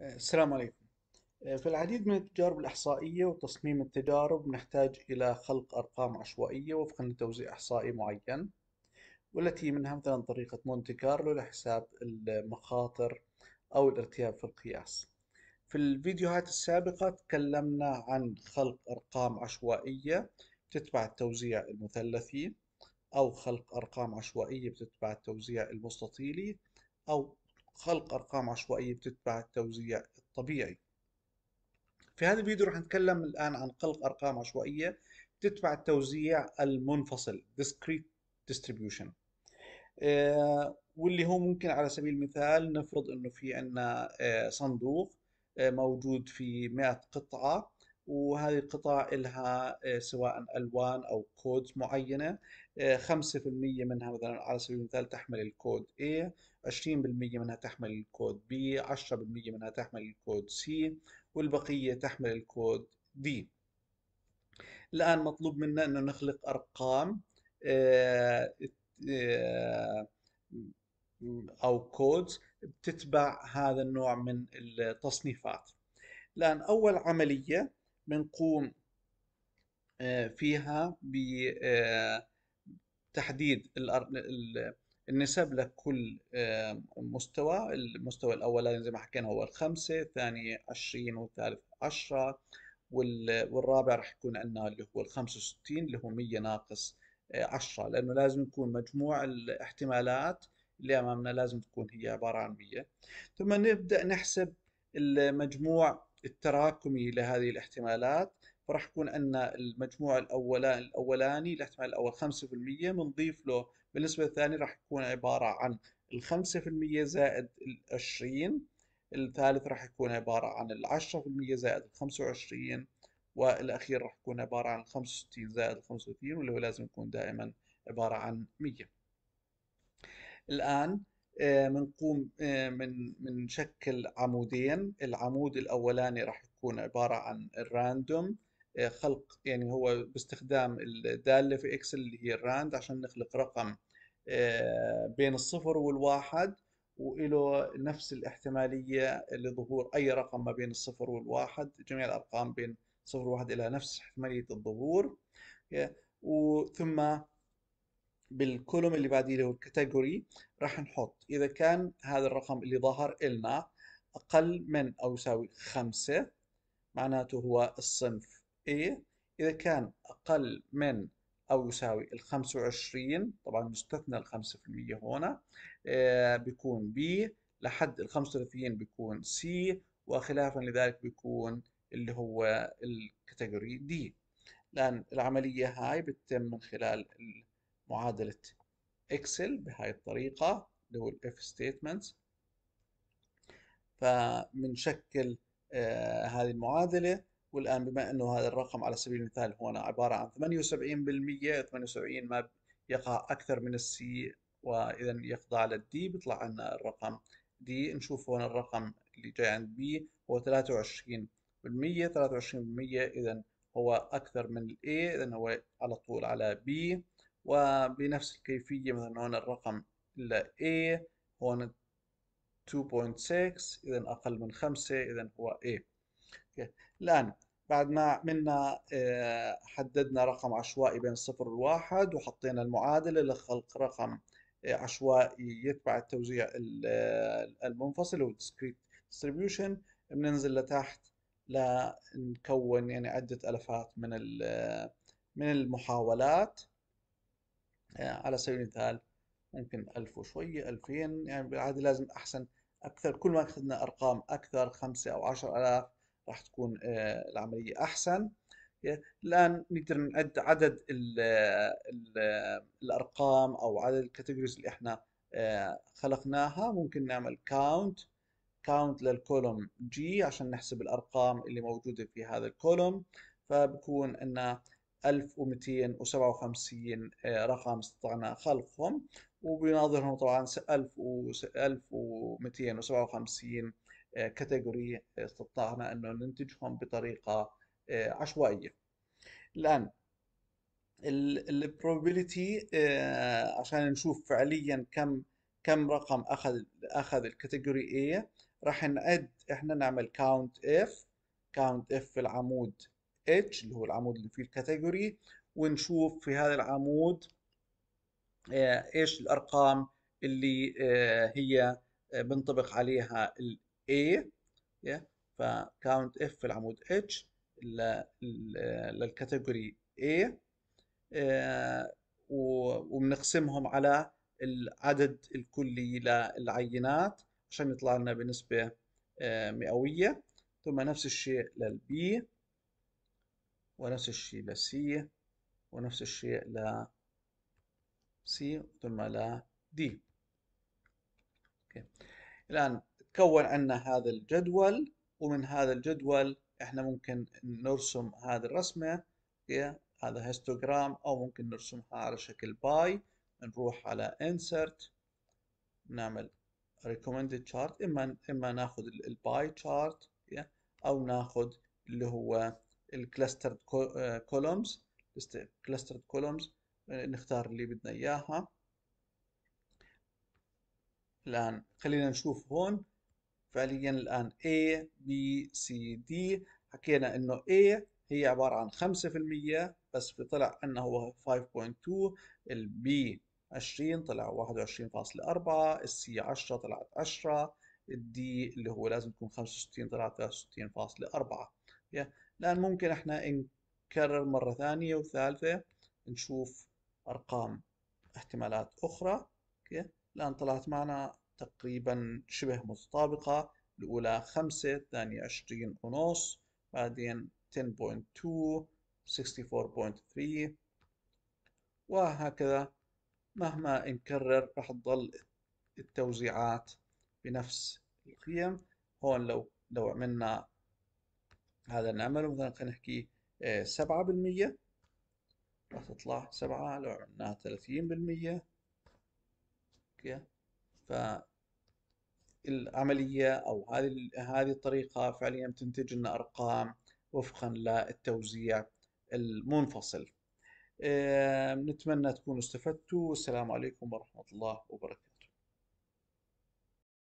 السلام عليكم آه، في العديد من التجارب الإحصائية وتصميم التجارب نحتاج إلى خلق أرقام عشوائية وفقا لتوزيع إحصائي معين والتي منها مثلا طريقة مونتي كارلو لحساب المخاطر أو الارتياب في القياس في الفيديوهات السابقة تكلمنا عن خلق أرقام عشوائية تتبع التوزيع المثلثي أو خلق أرقام عشوائية بتتبع التوزيع المستطيلي أو خلق أرقام عشوائية بتتبع التوزيع الطبيعي في هذا الفيديو رح نتكلم الآن عن خلق أرقام عشوائية بتتبع التوزيع المنفصل discrete distribution آه، واللي هو ممكن على سبيل المثال نفرض انه في عندنا آه، صندوق آه، موجود في 100 قطعة وهذه القطع لها آه، سواء الوان او كودز معينه 5% آه، منها مثلا على سبيل المثال تحمل الكود A 20% منها تحمل الكود B 10% منها تحمل الكود C والبقيه تحمل الكود D الان مطلوب منا انه نخلق ارقام آه، او كودز بتتبع هذا النوع من التصنيفات الان اول عمليه بنقوم آه، فيها بتحديد آه، النسب لكل آه، مستوى المستوى الأولاني زي ما حكينا هو الخمسة الثاني عشرين والثالث عشرة والرابع رح يكون عندنا اللي هو الخمسة وستين اللي هو مية ناقص عشرة لأنه لازم يكون مجموع الاحتمالات اللي أمامنا لازم تكون هي عبارة عن مية ثم نبدأ نحسب المجموع التراكمي لهذه الاحتمالات فراح يكون عندنا المجموع الاولاني الاولاني الاحتمال الاول 5% بنضيف له بالنسبه الثانيه راح يكون عباره عن ال 5% زائد ال 20 الثالث راح يكون عباره عن ال 10% زائد ال 25 والاخير راح يكون عباره عن 65 زائد 35 واللي هو لازم يكون دائما عباره عن 100 الان بنقوم آه، من بنشكل آه، عمودين العمود الاولاني راح يكون عباره عن الراندوم آه، خلق يعني هو باستخدام الداله في اكسل اللي هي الراند عشان نخلق رقم بين الصفر والواحد وله نفس الاحتمالية لظهور أي رقم ما بين الصفر والواحد جميع الأرقام بين صفر وواحد إلى نفس احتمالية الظهور وثم بالكولوم اللي بعديه اللي هو الكاتيجوري راح نحط اذا كان هذا الرقم اللي ظهر لنا اقل من او يساوي خمسة معناته هو الصنف A اذا كان اقل من او يساوي ال 25 طبعا مستثنى ال 5% هنا آه، بيكون B لحد ال 35 بيكون C وخلافا لذلك بيكون اللي هو الكاتيجوري D لان العمليه هاي بتتم من خلال معادلة اكسل بهاي الطريقة اللي هو الاف ستيتمنت فبنشكل آه هذه المعادلة والآن بما أنه هذا الرقم على سبيل المثال هو أنا عبارة عن 78% 78 ما يقع أكثر من السي وإذا يخضع للدي بيطلع عنا الرقم دي نشوف هون الرقم اللي جاي عند بي هو 23 23 إذا هو أكثر من الـ A إذا هو على طول على بي وبنفس الكيفية مثلا هون الرقم إلا A هون 2.6 إذا أقل من 5 إذا هو A الآن بعد ما عملنا آه، حددنا رقم عشوائي بين الصفر والواحد وحطينا المعادلة لخلق رقم آه، عشوائي يتبع التوزيع آه، المنفصل أو discrete distribution بننزل لتحت لنكون يعني عدة ألفات من من المحاولات آه، على سبيل المثال ممكن ألف وشوية ألفين يعني بالعادة لازم أحسن أكثر كل ما أخذنا أرقام أكثر خمسة أو عشر ألاف راح تكون آه، العملية أحسن الآن نقدر نعد عدد الـ الـ الأرقام أو عدد الكاتيجوريز اللي إحنا آه، خلقناها ممكن نعمل كاونت كاونت للكولوم جي عشان نحسب الأرقام اللي موجودة في هذا الكولوم فبكون أنه 1257 آه، رقم استطعنا خلقهم وبناظرهم طبعا 1257 آه، كاتيجوري استطعنا انه ننتجهم بطريقه آه، عشوائيه الان البروبابيليتي عشان نشوف فعليا كم كم رقم اخذ اخذ الكاتيجوري A راح نعد احنا نعمل كاونت اف كاونت اف في العمود اتش اللي هو العمود اللي فيه الكاتيجوري ونشوف في هذا العمود آه، ايش الارقام اللي آه، هي آه، بنطبق عليها ال A فكاونت F في العمود H للكاتيجوري A وبنقسمهم على العدد الكلي للعينات عشان يطلع لنا بنسبة مئوية ثم نفس الشيء للبي ونفس الشيء لسي ونفس الشيء ل سي ثم ل دي أوكي. الآن تكون عندنا هذا الجدول ومن هذا الجدول احنا ممكن نرسم هذه الرسمة أوكي. هذا هيستوغرام أو ممكن نرسمها على شكل باي نروح على انسرت نعمل ريكومندد شارت إما إما ناخذ الباي شارت أو ناخذ اللي هو الكلاسترد كولومز كلاسترد كولومز نختار اللي بدنا اياها الان خلينا نشوف هون فعليا الان A B C D حكينا انه A هي عبارة عن 5% بس طلع انه هو 5.2 البي 20 طلع 21.4 السي 10 طلعت 10 الدي اللي هو لازم يكون 65 طلعت 63.4 الآن ممكن احنا نكرر مرة ثانية وثالثة نشوف أرقام احتمالات أخرى أوكي الآن طلعت معنا تقريبا شبه متطابقة الأولى 5 الثانية 20 ونص بعدين 10.2 64.3 وهكذا مهما نكرر راح تضل التوزيعات بنفس القيم هون لو لو عملنا هذا نعمله مثلا خلينا نحكي آه، سبعة بالمية راح تطلع سبعة لو عملناها ثلاثين بالمية اوكي فالعملية أو هذه هذه الطريقة فعليا بتنتج لنا أرقام وفقا للتوزيع المنفصل آه، نتمنى تكونوا استفدتوا والسلام عليكم ورحمة الله وبركاته